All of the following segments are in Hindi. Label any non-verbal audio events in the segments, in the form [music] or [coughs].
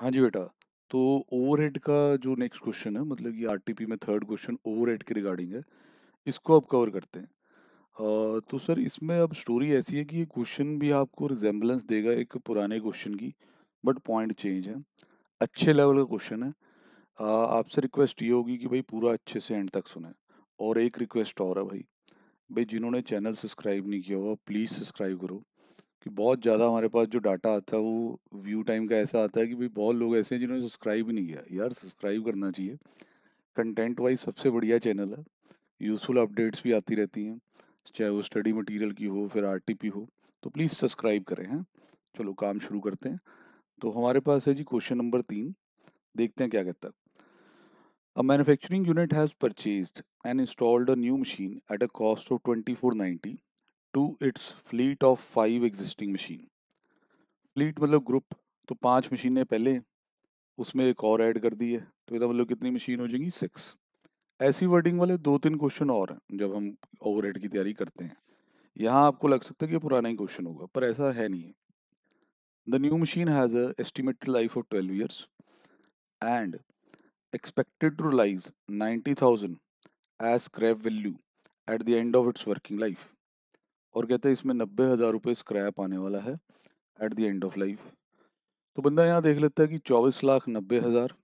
हाँ जी बेटा तो ओवरहेड का जो नेक्स्ट क्वेश्चन है मतलब ये आरटीपी में थर्ड क्वेश्चन ओवरहेड के रिगार्डिंग है इसको आप कवर करते हैं तो सर इसमें अब स्टोरी ऐसी है कि ये क्वेश्चन भी आपको रिजेम्बलेंस देगा एक पुराने क्वेश्चन की बट पॉइंट चेंज है अच्छे लेवल का क्वेश्चन है आपसे रिक्वेस्ट ये होगी कि भाई पूरा अच्छे से एंड तक सुने और एक रिक्वेस्ट और है भाई भाई जिन्होंने चैनल सब्सक्राइब नहीं किया हुआ प्लीज़ सब्सक्राइब करो कि बहुत ज़्यादा हमारे पास जो डाटा आता है वो व्यू टाइम का ऐसा आता है कि भाई बहुत लोग ऐसे हैं जिन्होंने सब्सक्राइब नहीं किया यार सब्सक्राइब करना चाहिए कंटेंट वाइज सबसे बढ़िया चैनल है यूज़फुल अपडेट्स भी आती रहती हैं चाहे वो स्टडी मटेरियल की हो फिर आर हो तो प्लीज़ सब्सक्राइब करें हैं चलो काम शुरू करते हैं तो हमारे पास है जी क्वेश्चन नंबर तीन देखते हैं क्या कहता है A manufacturing unit has purchased and installed a new machine at a cost of 2490 to its fleet of five existing machine fleet मतलब ग्रुप तो पांच मशीनें पहले उसमें एक और ऐड कर दी है तो इधर मतलब कितनी मशीन हो जाएंगी सिक्स ऐसी वर्डिंग वाले दो तीन क्वेश्चन और हैं जब हम ओवरहेड की तैयारी करते हैं यहाँ आपको लग सकता है कि पुराना ही क्वेश्चन होगा पर ऐसा है नहीं है the new machine has estimated life of twelve years and expected to to realize thousand as scrap value at the end of its working life और कहता है इसमें नब्बे हज़ार रुपये स्क्रैप आने वाला है at the end of life तो बंदा यहाँ देख लेता है कि चौबीस लाख नब्बे हज़ार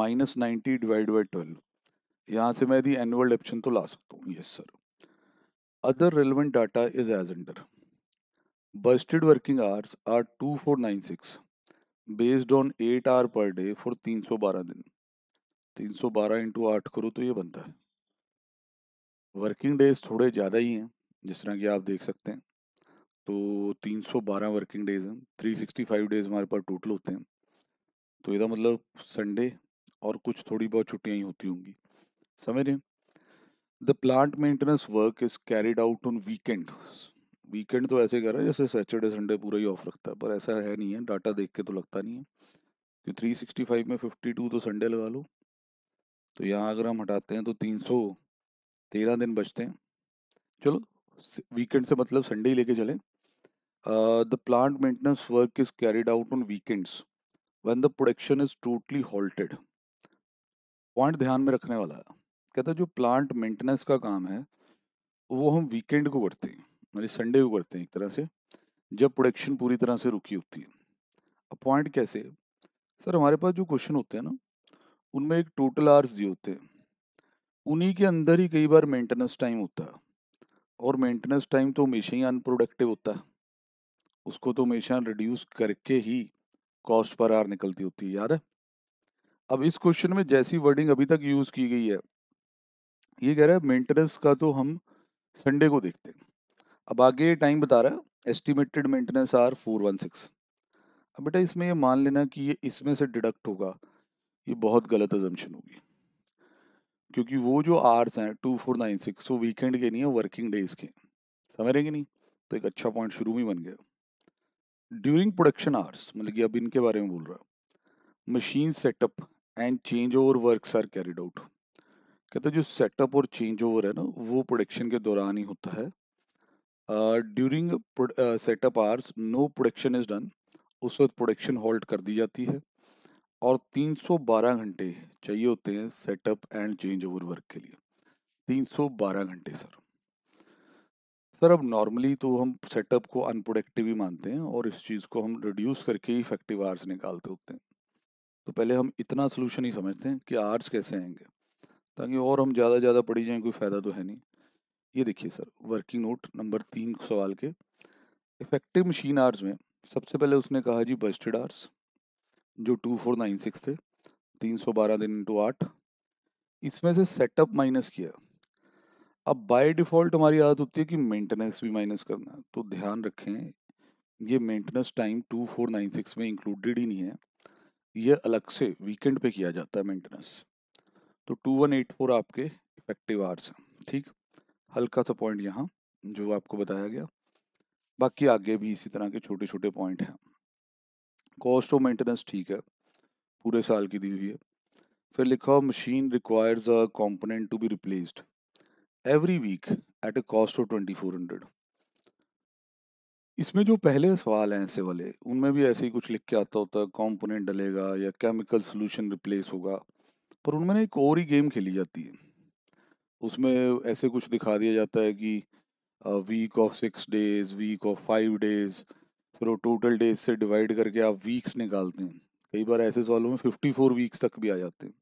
minus ninety divide by twelve यहाँ से मैं यदि एनुअल डेप्शन तो ला सकता हूँ yes sir other relevant data is as under budgeted working hours are two four nine six based on eight hour per day for तीन सौ बारह दिन तीन सौ बारह इंटू आठ करो तो ये बनता है वर्किंग डेज थोड़े ज़्यादा ही हैं जिस तरह की आप देख सकते हैं तो 312 वर्किंग डेज हैं 365 डेज हमारे पास टोटल होते हैं तो ਇਹਦਾ तो मतलब संडे और कुछ थोड़ी बहुत छुट्टियाँ ही होती होंगी समझ रहे the plant maintenance work is carried out on weekend weekend तो ऐसे कर रहा है जैसे सैटरडे संडे पूरा ही ऑफ रखता है पर ऐसा है नहीं है डाटा देख के तो लगता नहीं है कि 365 में 52 तो संडे लगा लो तो यहाँ अगर हम हटाते हैं तो 313 दिन बचते हैं चलो वीकेंड से मतलब संडे ही लेके चलें the plant maintenance work is carried out on weekends when the production is totally halted point ध्यान में रखने वाला है कहता है जो प्लांट मेंटेनेंस का काम है वो हम वीकेंड को करते हैं मतलब संडे को करते हैं एक तरह से जब प्रोडक्शन पूरी तरह से रुकी होती है अब पॉइंट कैसे सर हमारे पास जो क्वेश्चन होते हैं ना उनमें एक टोटल आवर्स दिए होते हैं उन्हीं के अंदर ही कई बार मेंटेनेंस टाइम होता है और मेंटेनेंस टाइम तो हमेशा ही अनप्रोडक्टिव होता है उसको तो हमेशा रिड्यूस करके ही कॉस्ट पर आर निकलती होती है याद है अब इस क्वेश्चन में जैसी वर्डिंग अभी तक यूज की गई है ये कह रहा है मेंटेनेंस का तो हम संडे को देखते हैं अब आगे ये टाइम बता रहा है estimated maintenance hour four one six अब बेटा इसमें ये मान लेना कि ये इसमें से डिडक्ट होगा ये बहुत गलत एजम्पन होगी क्योंकि वो जो आर्स हैं टू फोर नाइन सिक्स वो वीकेंड के नहीं है वर्किंग डेज के समझ रहे कि नहीं तो एक अच्छा पॉइंट शुरू में बन गया ड्यूरिंग प्रोडक्शन आवर्स मतलब कि अब इनके बारे में बोल रहा machine setup and change over work are carried out कहते जो सेटअप और चेंज ओवर है ना वो प्रोडक्शन के दौरान ही होता है during setup hours no production is done उस वक्त प्रोडक्शन हॉल्ट कर दी जाती है और 312 घंटे चाहिए होते हैं setup and change over work के लिए 312 घंटे सर सर अब नॉर्मली तो हम सेटअप को अनप्रोडक्टिव ही मानते हैं और इस चीज़ को हम रिड्यूस करके ही इफेक्टिव आर्स निकालते होते हैं तो पहले हम इतना सोल्यूशन ही समझते हैं कि आर्ट्स कैसे आएंगे ताकि और हम ज़्यादा ज़्यादा पढ़ी जाएँ कोई फ़ायदा तो है नहीं ये देखिए सर वर्किंग नोट नंबर तीन सवाल के इफेक्टिव मशीन आर्ट्स में सबसे पहले उसने कहा जी बस्टेड आर्ट्स जो टू फोर नाइन सिक्स थे तीन सौ बारह दिन इंटू आठ इसमें से सेटअप माइनस किया अब बाय डिफ़ॉल्ट हमारी आदत होती है कि मेंटेनेंस भी माइनस करना तो ध्यान रखें ये maintenance time two four nine six में इंक्लूडेड ही नहीं है ये अलग से वीकेंड पे किया जाता है मेंटेनेंस तो टू वन एट फोर आपके इफेक्टिव आर्स हैं ठीक हल्का सा पॉइंट यहाँ जो आपको बताया गया बाकी आगे भी इसी तरह के छोटे छोटे पॉइंट हैं कॉस्ट ऑफ मेंटेनेंस ठीक है पूरे साल की दी हुई है फिर लिखा machine requires a component to be replaced every week at a cost of twenty four hundred इसमें जो पहले सवाल हैं ऐसे वाले उनमें भी ऐसे ही कुछ लिख के आता होता है कॉम्पोनेंट डलेगा या केमिकल सोल्यूशन रिप्लेस होगा पर उनमें ना एक और ही गेम खेली जाती है उसमें ऐसे कुछ दिखा दिया जाता है कि week off six days week off five days करो टोटल डेज से डिवाइड करके आप वीक्स निकालते हैं कई बार ऐसे सवालों में 54 वीक्स तक भी आ जाते हैं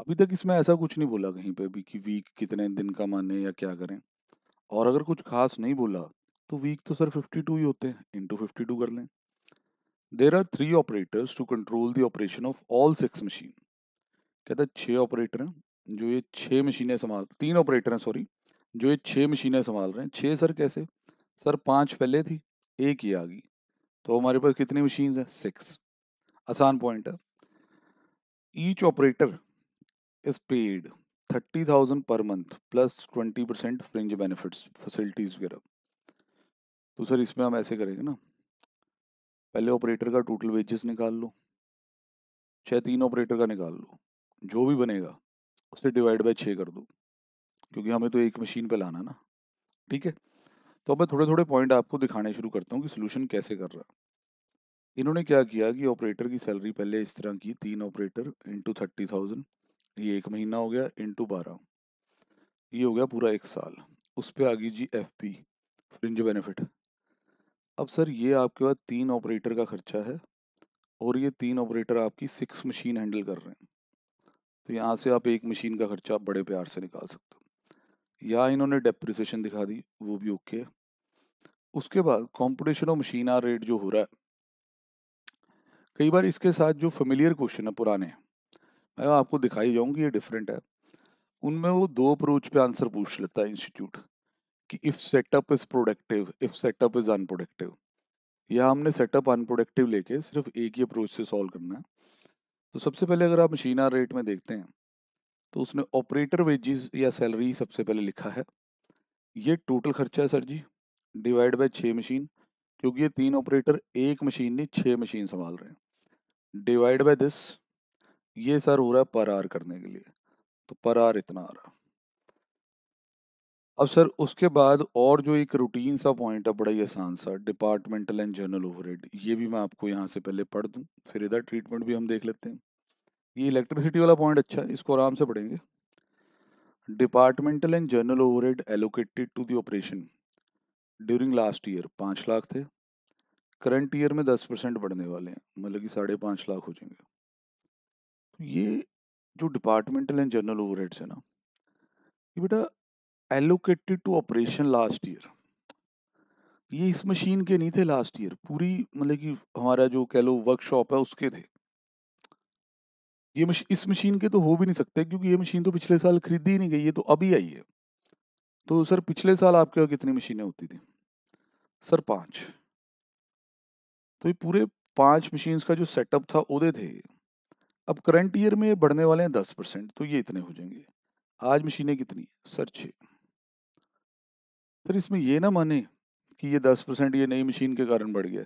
अभी तक इसमें ऐसा कुछ नहीं बोला कहीं पे भी कि वीक कितने दिन का माने या क्या करें और अगर कुछ खास नहीं बोला तो वीक तो सर 52 ही होते हैं इंटू फिफ्टी कर लें there are three operators to control the operation of all six machine कहता है छः ऑपरेटर हैं जो ये छः मशीनें संभाल तीन ऑपरेटर हैं सॉरी जो ये छः मशीनें संभाल रहे हैं छः सर कैसे सर पाँच पहले थी एक ही आ गई तो हमारे पास कितनी मशीन है सिक्स आसान पॉइंट है each operator is paid thirty thousand per month plus twenty percent fringe benefits facilities वगैरह तो सर इसमें हम ऐसे करेंगे ना पहले ऑपरेटर का टोटल वेजेस निकाल लो छः तीन ऑपरेटर का निकाल लो जो भी बनेगा उसे डिवाइड बाय छः कर दो क्योंकि हमें तो एक मशीन पे लाना ना ठीक है तो अब मैं थोड़े थोड़े पॉइंट आपको दिखाने शुरू करता हूँ कि सोल्यूशन कैसे कर रहा है इन्होंने क्या किया कि ऑपरेटर की सैलरी पहले इस तरह की तीन ऑपरेटर इंटू थर्टी थाउजेंड ये एक महीना हो गया इंटू बारह ये हो गया पूरा एक साल उस पर आ गई जी एफ पी फ्रिंज बेनिफिट अब सर ये आपके पास तीन ऑपरेटर का खर्चा है और ये तीन ऑपरेटर आपकी सिक्स मशीन हैंडल कर रहे हैं तो यहाँ से आप एक मशीन का खर्चा बड़े प्यार से निकाल सकते हो या इन्होंने डेप्रिसिएशन दिखा दी वो भी ओके है उसके बाद कॉम्पिटिशन और मशीन आर रेट जो हो रहा है कई बार इसके साथ जो फेमिलियर क्वेश्चन है पुराने मैं आपको दिखाई जाऊंगी ये डिफरेंट है उनमें वो दो अप्रोच पे आंसर पूछ लेता है इंस्टीट्यूट कि if setup is productive if setup is unproductive या हमने सेटअप अनप्रोडक्टिव लेके सिर्फ एक ही अप्रोच से सॉल्व करना है तो सबसे पहले अगर आप मशीन आर रेट में देखते हैं तो उसने ऑपरेटर वेजेस या सैलरी सबसे पहले लिखा है ये टोटल खर्चा है सर जी डिवाइड बाय छः मशीन क्योंकि ये तीन ऑपरेटर एक मशीन ने छः मशीन संभाल रहे हैं डिवाइड बाय दिस ये सर हो रहा है पर आर करने के लिए तो पर आर इतना आ रहा अब सर उसके बाद और जो एक रूटीन सा पॉइंट है बड़ा ही आसान सा डिपार्टमेंटल एंड जर्नल ओवरहेड ये भी मैं आपको यहाँ से पहले पढ़ दूँ फिर इधर ट्रीटमेंट भी हम देख लेते हैं ये इलेक्ट्रिसिटी वाला पॉइंट अच्छा है इसको आराम से पढ़ेंगे departmental and general head allocated to the operation during last year पाँच लाख थे करंट ईयर में दस परसेंट बढ़ने वाले हैं मतलब कि साढ़े पाँच लाख हो जाएंगे तो ये जो डिपार्टमेंटल एंड जनरल हेड्स है ना ये बेटा allocated to operation last year ये इस मशीन के नहीं थे लास्ट ईयर पूरी मतलब कि हमारा जो कह लो वर्कशॉप है उसके थे ये मश, इस मशीन के तो हो भी नहीं सकते क्योंकि ये मशीन तो पिछले साल खरीदी ही नहीं गई है तो अभी आई है तो सर पिछले साल आपके यहाँ कितनी मशीनें होती थी सर पांच तो ये पूरे पांच मशीन का जो सेटअप था ओदे थे अब करंट ईयर में ये बढ़ने वाले हैं दस परसेंट तो ये इतने हो जाएंगे आज मशीनें कितनी सर छः सर इसमें ये ना माने कि ये दस परसेंट ये नई मशीन के कारण बढ़ गया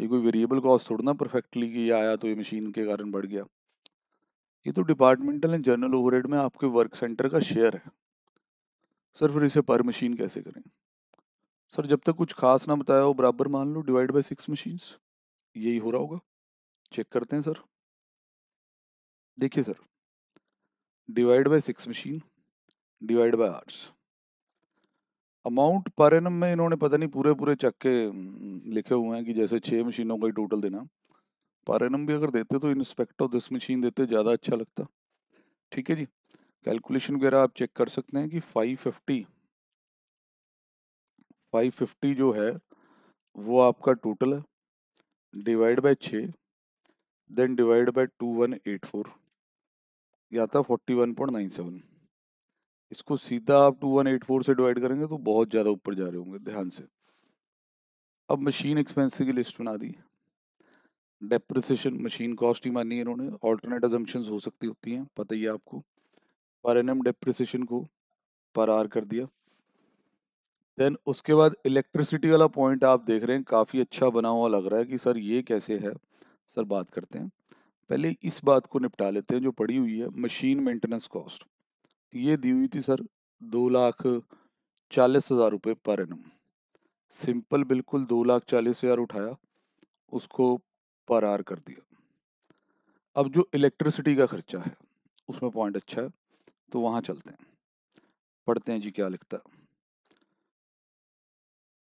ये कोई वेरिएबल कॉस्ट थोड़ा ना परफेक्टली कि ये आया तो ये मशीन के कारण बढ़ गया ये तो डिपार्टमेंटल एंड जनरल ओवरहेड में आपके वर्क सेंटर का शेयर है सर फिर इसे पर मशीन कैसे करें सर जब तक कुछ खास ना बताया हो बराबर मान लो डिवाइड बाय सिक्स मशीन्स यही हो रहा होगा चेक करते हैं सर देखिए sir divide by six machine divide by hours amount per annum में इन्होंने पता नहीं पूरे पूरे चक्के लिखे हुए हैं कि जैसे छः मशीनों का ही टोटल देना पर एन भी अगर देते तो इंस्पेक्ट ऑफ दिस मशीन देते ज़्यादा अच्छा लगता ठीक है जी कैलकुलेशन वगैरह आप चेक कर सकते हैं कि 550 550 जो है वो आपका टोटल है डिवाइड बाय छ देन डिवाइड बाय 2184 या था सेवन इसको सीधा आप 2184 से डिवाइड करेंगे तो बहुत ज़्यादा ऊपर जा रहे होंगे ध्यान से अब मशीन एक्सपेंसिव की लिस्ट बना दी डेप्रिसिएशन मशीन कॉस्ट ही मानी है इन्होंने ऑल्टरनेट अजम्पन्स हो सकती होती हैं पता ही है आपको पर एन एम डेप्रिसिएशन को पर आर कर दिया देन उसके बाद इलेक्ट्रिसिटी वाला पॉइंट आप देख रहे हैं काफ़ी अच्छा बना हुआ लग रहा है कि सर ये कैसे है सर बात करते हैं पहले इस बात को निपटा लेते हैं जो पड़ी हुई है मशीन मेंटेनेंस कॉस्ट ये दी हुई थी सर दो लाख चालीस हज़ार रुपये पर एम सिंपल बिल्कुल दो लाख चालीस हज़ार उठाया उसको पर कर दिया अब जो इलेक्ट्रिसिटी का खर्चा है उसमें पॉइंट अच्छा है तो वहां चलते हैं पढ़ते हैं जी क्या लिखता है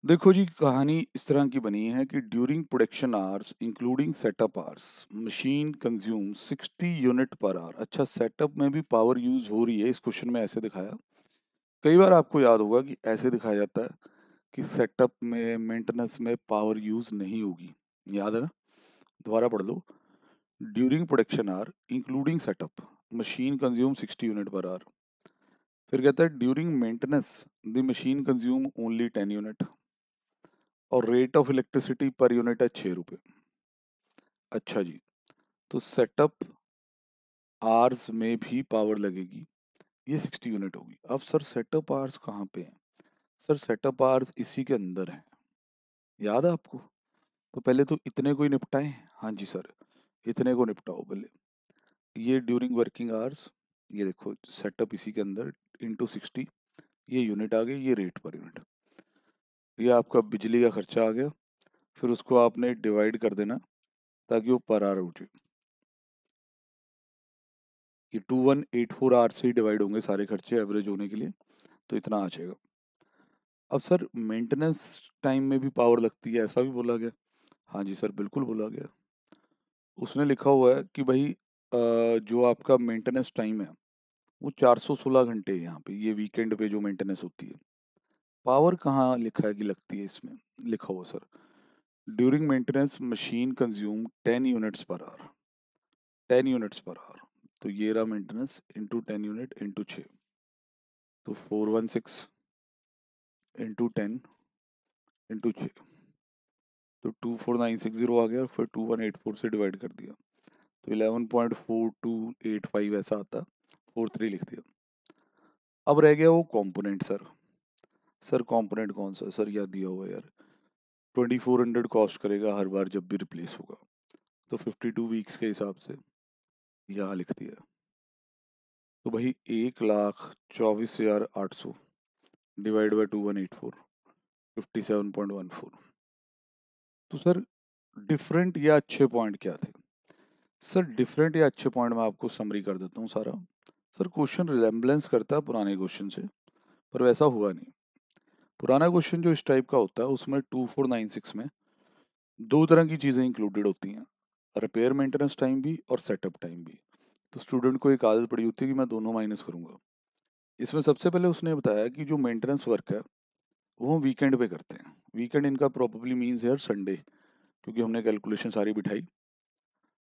देखो जी कहानी इस तरह की बनी है कि during production hours including setup hours machine consume 60 unit per hour अच्छा सेटअप में भी पावर यूज हो रही है इस क्वेश्चन में ऐसे दिखाया कई बार आपको याद होगा कि ऐसे दिखाया जाता है कि सेटअप में मेंटेनेंस में पावर यूज नहीं होगी याद है ना दोबारा पढ़ लो during production hour including setup machine consume 60 unit per hour फिर कहता है during maintenance the machine consume only 10 unit और rate of electricity per unit है छः रुपये अच्छा जी तो सेटअप आर्स में भी पावर लगेगी ये 60 यूनिट होगी अब सर सेटअप आर्स कहाँ पे हैं सर सेटअप आर्स इसी के अंदर हैं याद है आपको तो पहले तो इतने को ही निपटाएं हाँ जी सर इतने को निपटाओ पहले ये ड्यूरिंग वर्किंग आवर्स ये देखो सेटअप इसी के अंदर इंटू सिक्सटी ये यूनिट आ गई ये रेट पर यूनिट ये आपका बिजली का खर्चा आ गया फिर उसको आपने डिवाइड कर देना ताकि वो पर आर उठे ये two one eight four hour से ही डिवाइड होंगे सारे खर्चे एवरेज होने के लिए तो इतना आ जाएगा अब सर मेंटेनेंस टाइम में भी पावर लगती है ऐसा भी बोला गया हाँ जी सर बिल्कुल बोला गया। उसने लिखा हुआ है कि भाई जो आपका मेंटेनेंस टाइम है, वो 416 घंटे है यहाँ पे, ये वीकेंड पे जो मेंटेनेंस होती है। पावर कहाँ लिखा है कि लगती है इसमें? लिखा हुआ सर, during maintenance machine consume 10 units per hour 10 units per hour तो ये रहा maintenance into ten unit into 6 तो सिक्स इंटू टेन इंटू छः तो two four nine six zero आ गया फिर टू वन एट फोर से डिवाइड कर दिया तो eleven point four two eight five ऐसा आता फोर थ्री लिख दिया अब रह गया वो कॉम्पोनेंट सर सर कॉम्पोनेंट कौन सा सर याद दिया हुआ यार ट्वेंटी फोर हंड्रेड कॉस्ट करेगा हर बार जब भी रिप्लेस होगा तो फिफ्टी टू वीक्स के हिसाब से यहाँ लिख दिया तो भाई एक लाख चौबीस हज़ार आठ सौ divide by two one eight four fifty seven point one four तो सर डिफरेंट या अच्छे पॉइंट क्या थे सर डिफरेंट या अच्छे पॉइंट मैं आपको समरी कर देता हूँ सारा सर क्वेश्चन रिलेम्बलेंस करता है पुराने क्वेश्चन से पर वैसा हुआ नहीं पुराना क्वेश्चन जो इस टाइप का होता है उसमें टू फोर नाइन सिक्स में दो तरह की चीज़ें इंक्लूडेड होती हैं रिपेयर मेंटेनेंस टाइम भी और सेटअप टाइम भी तो स्टूडेंट को एक आदत पड़ी होती है कि मैं दोनों माइनस करूँगा इसमें सबसे पहले उसने बताया कि जो मेंटेनेंस वर्क है वो हम वीकेंड पे करते हैं वीकेंड इनका प्रॉपरली मीन्स है संडे क्योंकि हमने कैलकुलेशन सारी बिठाई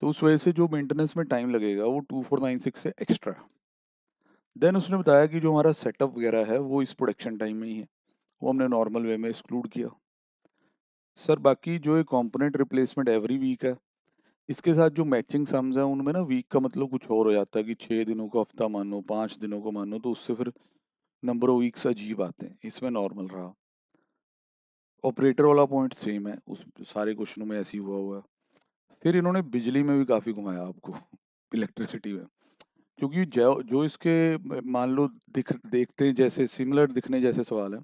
तो उस वजह से जो मेंटेनेंस में टाइम लगेगा वो टू फोर नाइन सिक्स से एक्स्ट्रा देन उसने बताया कि जो हमारा सेटअप वगैरह है वो इस प्रोडक्शन टाइम में ही है वो हमने नॉर्मल वे में एक्सक्लूड किया सर बाकी जो ये कॉम्पोनेंट रिप्लेसमेंट एवरी वीक है इसके साथ जो मैचिंग सम्स हैं उनमें ना वीक का मतलब कुछ और हो जाता है कि छः दिनों का हफ्ता मानो पाँच दिनों को मानो तो उससे फिर नंबर ऑफ वीक्स अजीब आते हैं इसमें नॉर्मल रहा ऑपरेटर वाला पॉइंट सेम है उस सारे क्वेश्चनों में ऐसे ही हुआ हुआ है फिर इन्होंने बिजली में भी काफ़ी घुमाया आपको [laughs] इलेक्ट्रिसिटी में क्योंकि जो जो इसके मान लो दिख देखते जैसे सिमिलर दिखने जैसे सवाल हैं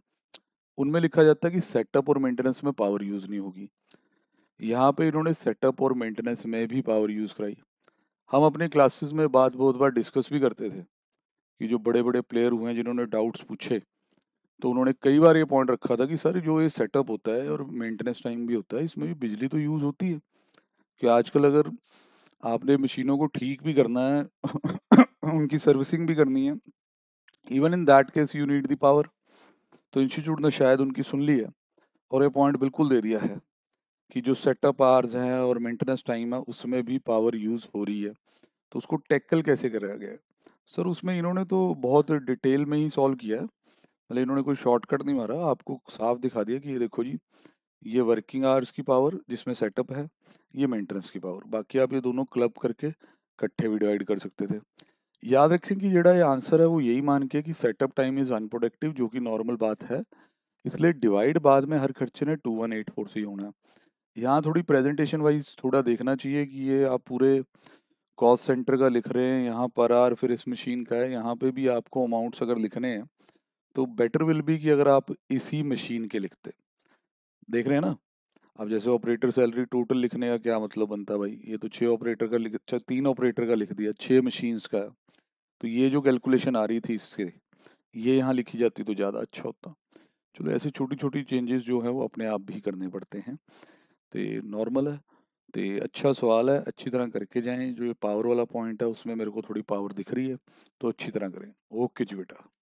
उनमें लिखा जाता है कि सेटअप और मेंटेनेंस में पावर यूज़ नहीं होगी यहाँ पे इन्होंने सेटअप और मेंटेनेंस में भी पावर यूज़ कराई हम अपने क्लासेस में बात बहुत बार डिस्कस भी करते थे कि जो बड़े बड़े प्लेयर हुए हैं जिन्होंने डाउट्स पूछे तो उन्होंने कई बार ये पॉइंट रखा था कि सर जो ये सेटअप होता है और मेंटेनेंस टाइम भी होता है इसमें भी बिजली तो यूज़ होती है कि आजकल अगर आपने मशीनों को ठीक भी करना है [coughs] उनकी सर्विसिंग भी करनी है even in that case you need the power तो इंस्टीट्यूट ने शायद उनकी सुन ली है और ये पॉइंट बिल्कुल दे दिया है कि जो सेटअप आर्स हैं और मेंटेनेंस टाइम है उसमें भी पावर यूज़ हो रही है तो उसको टैकल कैसे कराया गया है सर उसमें इन्होंने तो बहुत डिटेल में ही सॉल्व किया है मतलब इन्होंने कोई शॉर्टकट नहीं मारा आपको साफ दिखा दिया कि ये देखो जी ये वर्किंग आवर्स की पावर जिसमें सेटअप है ये मेंटेनेंस की पावर बाकी आप ये दोनों क्लब करके इकट्ठे भी डिवाइड कर सकते थे याद रखें कि ਜਿਹੜਾ ये आंसर है वो यही मान के कि सेटअप टाइम इज अनप्रोडक्टिव जो कि नॉर्मल बात है इसलिए डिवाइड बाद में हर खर्चे ने टू वन एट फोर से ही होना है यहाँ थोड़ी प्रेजेंटेशन वाइज थोड़ा देखना चाहिए कि ये आप पूरे कॉस्ट सेंटर का लिख रहे हैं यहाँ पर आर फिर इस मशीन का है यहाँ पे भी आपको अमाउंट्स अगर लिखने हैं तो बेटर विल बी कि अगर आप इसी मशीन के लिखते देख रहे हैं ना अब जैसे ऑपरेटर सैलरी टोटल लिखने का क्या मतलब बनता भाई ये तो छः ऑपरेटर का लिख अच्छा तीन ऑपरेटर का लिख दिया छः मशीन्स का तो ये जो कैलकुलेशन आ रही थी इससे ये यहाँ लिखी जाती तो ज़्यादा अच्छा होता चलो ऐसे छोटी छोटी चेंजेस जो है वो अपने आप भी करने पड़ते हैं तो नॉर्मल है तो अच्छा सवाल है अच्छी तरह करके जाएं जो ये पावर वाला पॉइंट है उसमें मेरे को थोड़ी पावर दिख रही है तो अच्छी तरह करें ओके जी बेटा